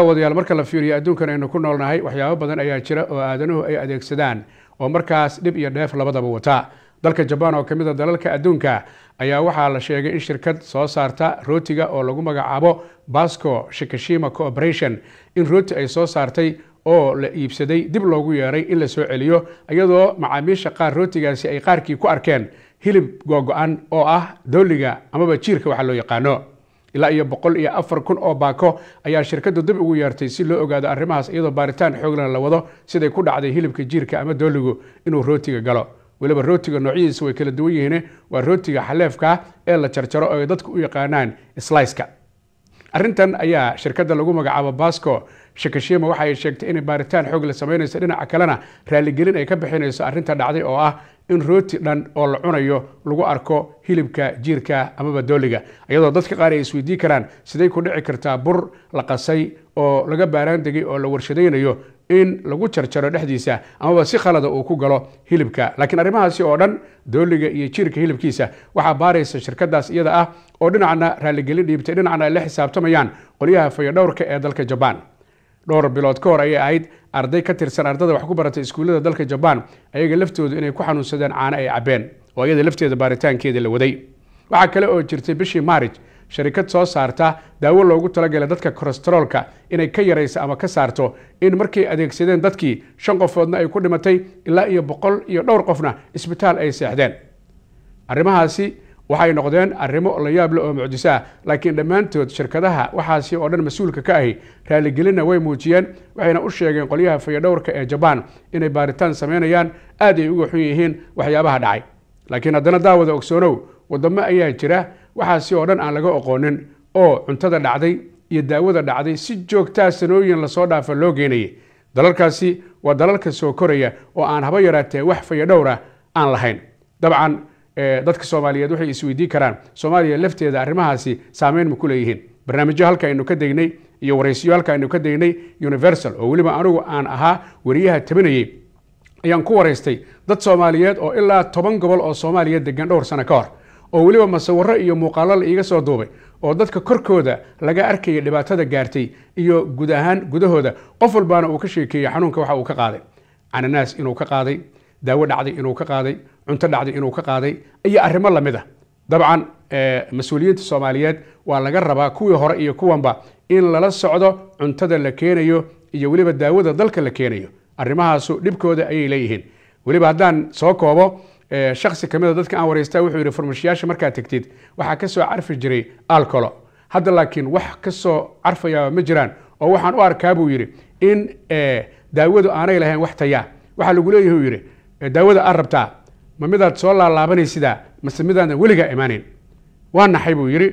wadayaal marka la fiiriyo adduunkan aynu ku noolnahay waxyaabo badan ayaa jira oo aadanuhu ay adeegsadaan oo markaas dhib iyo dheef labadaba wata dalka jabaan oo kamid a ah dalalka adduunka ayaa waxaa la sheegay in shirkad soo saarta rootiga oo lagu magacaabo basco shikashima cooperation in rooti ay soo saartay oo la iibsaday dib loogu yeeray in la soo celiyo iyadoo macaamiisha qaar rootigaasi ay qaarkii ku arkeen hilib googo-an oo ah dooliga amaba jiirka waxa loo yaqaano ilaa iyo boqol iyo afar kun oo baako ayaa shirkadu dib ugu yeertay si loo ogaado arrimahaas iyadoo baaritaan xooglana la wado siday ku dhacday hilibka jiirka ama dooligu inuu rootiga galo weliba rootiga noocyadiisa way kala duwan yihiin waa rootiga xaleefka ee la jarjaro oo ay dadku u yaqaanaan slyska arrintan ayaa shirkadda lagu magacaabo basco shekashima waxa ay sheegtay inay baaritaan xoog la samaynayso dhinaca kalena raalligelin ay ka bixinayso arrinta dhacday oo ah in rooti dhan oo la cunayo lagu arko hilibka jiirka amaba dooliga iyadoo dadka qaar ay isweydiin karaan siday ku dhici kartaa bur la qasay oo laga baaraandegay oo la warshadaynayo in lagu jarjaro dhexdiisa amaba si khalada ah uu ku galo hilibka laakiin arrimahaasi oo dhan dooliga iyo jiirka hilibkiisa waxaa baaraysa shirkadaas iyada ah oo dhinacna raalligelin dhiibtay dhinacna ay la xisaabtamayaan qolyaha fayodhowrka ee dalka jabaan dhowr bilood ka hor ayay ahayd arday ka tirsan ardada wax ku baratay iskuullada dalka jabaan ayaga laftoodu inay ku xanuunsadeen caano ay cabeen oo iyada lafteeda baaritaankeeda la waday waxaa kale oo jirtay bishii maarij sharikad soo saarta daawo loogu talagala dadka kolestaroolka inay ka yarayso ama ka saarto in markay adeegsadeen dadkii shan qofoodna ay ku dhimatay ilaa iyo boqol iyo dhowr qofna isbitaal ay seexdeen arrimahaasi waxay noqdeen arrimo la yaable oo mucjiso ah laakiin dhammaantood shirkadaha waxaasi oo dhan mas-uulka ka ahi raaligelinna way muujiyeen waxayna u sheegeen qolyaha fayadhowrka ee jabaan inay baaritaan samaynayaan aad ay uga xun yihiin waxyaabaha dhacay laakiin haddana daawada ogsoonow waddamo ayaa jira waxaasi oo dhan aan laga oqoonin oo cuntada dhacday iyo daawada dhacday si joogtaa sanooyin lasoo dhaafa loo geenayay dalalkaasi waa dalalka soo koraya oo aan haba yaraatee wax ah aan lahayn dabcan dadka soomaaliyeed waxay isweydiin karaan soomaaliya lafteeda arrimahaasi saameyn ma ku leeyihiin barnaamijyo halka aynu ka degnay iyo wareysyo halka aynu ka degnay universal oo weliba anigu aan ahaa wariyaha tabinayey ayaan ku wareystay dad soomaaliyeed oo ilaa toban gobol oo soomaaliya degan dhowr sano ka hor oo weliba masawaro iyo muuqaallo la iiga soo duubay oo dadka korkooda laga arkayay dhibaatada gaartay iyo guud ahaan gudahooda qof walbaana uu ka sheekeeyey xanuunka waxa uu ka qaaday cananaas inuu ka qaaday daawo dhacday inuu ka qaaday cunto dhacday inuu ka qaaday iyo arrimo lamid a dabcan mas-uuliyiinta soomaaliyeed waa laga rabaa kuwii hore iyo kuwanba in lala socdo cuntada la keenayo iyo weliba daawada dalka la keenayo arrimahaasu dhibkooda ayay leeyihiin weliba haddaan soo koobo shaksi ka mida dadka aan waraysta wuxuu yidhi furmashayaasha markaad tegtid waxaa ka soo carfi jiray alcolo hadda laakiin wax ka soo carfayaa ma jiraan oo waxaan u arkaa buu yidhi in daawadu aanay lahayn wax tayaa waxaa lagu leeyahi uu yidhi daawada aad rabtaa ma midaad soo laalaabanaysidaa mase midaadan weligaa imaanayn waa naxay buu yidhi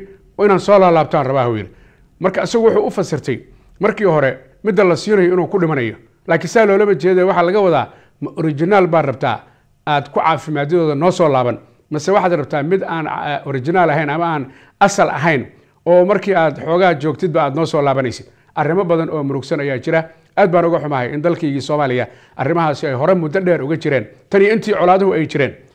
inaan soo laalaabtaan rabaahu yidhi marka isagu wuxuu u fasirtay markii hore midda la siinayo inuu ku dhimanayo laakiin saa loolama jeeda waxaa laga wadaa ma originaal baad rabtaa aad ku caafimaadadooda noo soo laaban mase waxaad rabtaa mid aan eh, originaal ahayn ama aan asal ahayn oo markii aad xoogaa joogtidba aad noo soo laabanaysid arrimo badan oo murugsan ayaa jira aad baan uga xumahay in dalkaygii soomaaliya arrimahaasi ay hore muddo dheer uga jireen tan iyo intii colaaduhu ay jireen